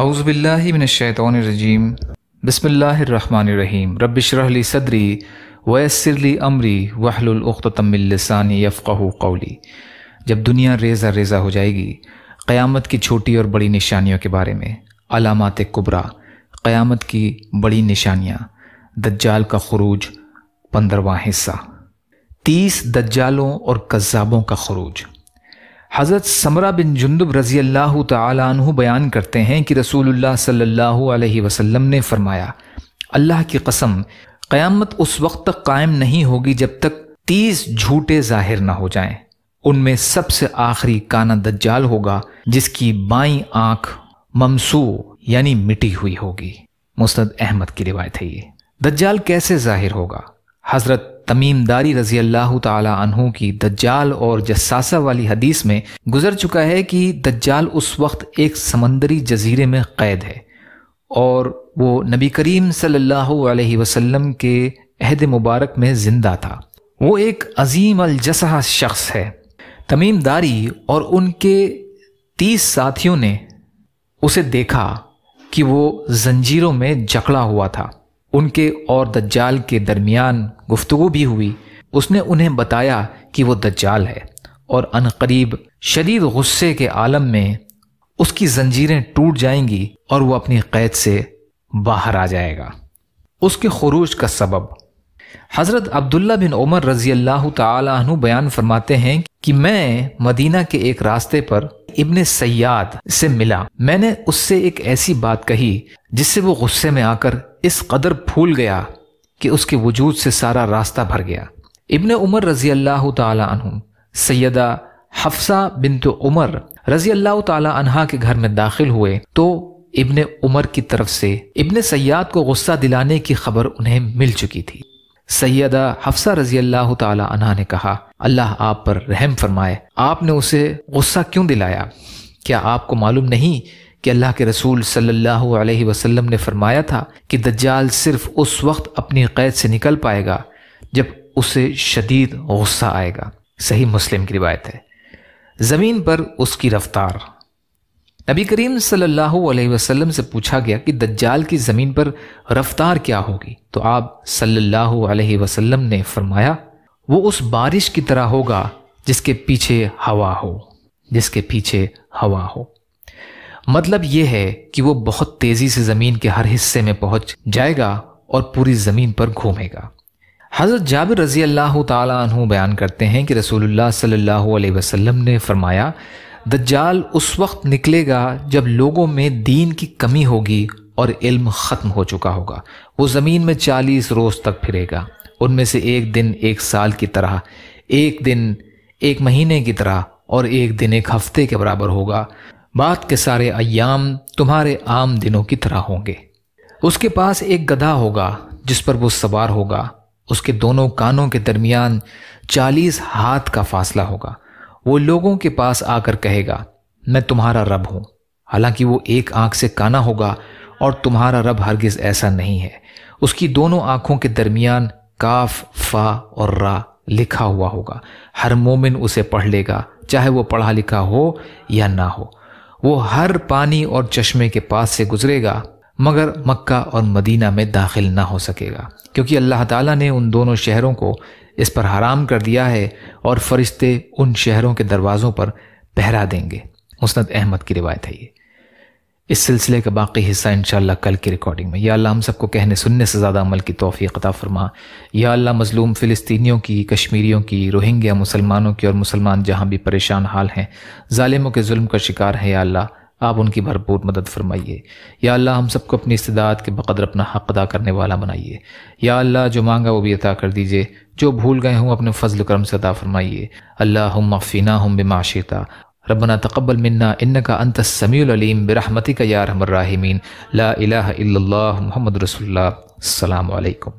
आउज़बिल्लिमिनशैतरजीम बसमीम रबशरली सदरी वसरली अमरी वहलतमिलसानी यफ़ाह कौली जब दुनिया रेजा रेजा हो जाएगी क़यामत की छोटी और बड़ी निशानियों के बारे में अलामत कुबरा क़यामत की बड़ी निशानियाँ दज्जाल का खरूज पंद्रवा हिस्सा तीस दज्जालों और कज़ाबों का खरूज हज़रत समरा बिन जुन्दुब रज़ी अल्लाह तु बयान करते हैं कि रसूलुल्लाह सल्लल्लाहु अलैहि वसल्लम ने फ़रमाया अल्लाह की कसम क़यामत उस वक्त तक कायम नहीं होगी जब तक तीस झूठे ज़ाहिर ना हो जाएं उनमें सबसे आखिरी काना दज्जाल होगा जिसकी बाई आंख ममसू यानी मिटी हुई होगी मुस्त अहमद की रिवायत है ये दज्जाल कैसे जाहिर होगा हजरत तमीम दारी रजी अल्लाह तहु की दज्जाल और जसासा वाली हदीस में गुजर चुका है कि दज्जाल उस वक्त एक समंदरी जजीरे में कैद है और वो नबी करीम सल्लल्लाहु अलैहि वसल्लम के अहद मुबारक में ज़िंदा था वो एक अजीम अलजसहा शख्स है तमीम दारी और उनके तीस साथियों ने उसे देखा कि वो जंजीरों में जकड़ा हुआ था उनके और दज्जाल के दरमियान गुफ्तु भी हुई उसने उन्हें बताया कि वो दज्जाल है और अनकरीब शदीद गुस्से के आलम में उसकी जंजीरें टूट जाएंगी और वह अपनी कैद से बाहर आ जाएगा उसके खरूज का सबब हज़रत अब्दुल्ला बिन उमर रजी अल्लाह तु बयान फरमाते हैं कि मैं मदीना के एक रास्ते पर इबन सयाद से मिला मैंने उससे एक ऐसी बात कही जिससे वो गुस्से में आकर इस कदर फूल गया कि उसके वजूद से सारा रास्ता भर गया इबन उमर रजी अल्लाह तु सैदा हफ्सा बिन उमर रजी अल्लाह तहा के घर में दाखिल हुए तो इबन उमर की तरफ से इबन सयाद को गुस्सा दिलाने की खबर उन्हें मिल चुकी थी सैदा हफ्सा रजी अल्लाह तहा ने कहा अल्लाह आप पर रहम फरमाए आपने उसे गुस्सा क्यों दिलाया क्या आपको मालूम नहीं कि अल्लाह के रसूल सल्लल्लाहु अलैहि वसल्लम ने फरमाया था कि दज्जाल सिर्फ उस वक्त अपनी कैद से निकल पाएगा जब उसे शदीद गुस्सा आएगा सही मुस्लिम की रिवायत है ज़मीन पर उसकी रफ्तार नबी करीम सल्लल्लाहु अलैहि वसल्लम से पूछा गया कि दज्जाल की ज़मीन पर रफ्तार क्या होगी तो आप सल्लल्लाहु अलैहि वसल्लम ने फरमाया वो उस बारिश की तरह होगा जिसके पीछे हवा हो जिसके पीछे हवा हो मतलब यह है कि वो बहुत तेजी से जमीन के हर हिस्से में पहुंच जाएगा और पूरी जमीन पर घूमेगा हज़रत जाबिर रजी अल्लाह तु बयान करते हैं कि रसूलुल्लाह सल्लल्लाहु अलैहि वसल्लम ने फरमाया दज्जाल उस वक्त निकलेगा जब लोगों में दीन की कमी होगी और इल्म ख़त्म हो चुका होगा वो ज़मीन में चालीस रोज़ तक फिरेगा उनमें से एक दिन एक साल की तरह एक दिन एक महीने की तरह और एक दिन एक हफ्ते के बराबर होगा बाद के सारे अयाम तुम्हारे आम दिनों की तरह होंगे उसके पास एक गधा होगा जिस पर वो सवार होगा उसके दोनों कानों के दरमियान चालीस हाथ का फासला होगा वो लोगों के पास आकर कहेगा मैं तुम्हारा रब हूं हालांकि वो एक आंख से काना होगा और तुम्हारा रब हरगिज ऐसा नहीं है उसकी दोनों आंखों के दरमियान काफ फा और रा लिखा हुआ होगा हर मोमिन उसे पढ़ लेगा चाहे वो पढ़ा लिखा हो या ना हो वो हर पानी और चश्मे के पास से गुजरेगा मगर मक्का और मदीना में दाखिल ना हो सकेगा क्योंकि अल्लाह ताला ने उन दोनों शहरों को इस पर हराम कर दिया है और फरिश्ते उन शहरों के दरवाज़ों पर पहरा देंगे मुस्त अहमद की रिवायत है ये इस सिलसिले का बाकी हिस्सा इन कल की रिकॉर्डिंग में या अल्लाह हम सबको कहने सुनने से ज़्यादा अमल की तोफ़ी अता फरमा या अल्लाह मज़लूम फ़िलिस्तीनियों की कश्मीरियों की रोहिंग्या मुसलमानों की और मुसलमान जहाँ भी परेशान हाल हैं ालिमों के जुल्म का शिकार है या अल्लाह आप उनकी भरपूर मदद फरमाइए या अल्लाह हम सबको अपनी इस्तात के बकदर अपना हक अदा करने वाला बनाइए या अल्लाह जो मांगा वो भी अदा कर दीजिए जो भूल गए हों अपने फजल करम से अदा फरमाइए अल्लाह हम मफ़ीना हम बेमाशिता ربنا تقبل منا إنك أنت السميع العليم برحمتك يا أرحم الراحمين لا إله إلا الله محمد رسول الله السلام عليكم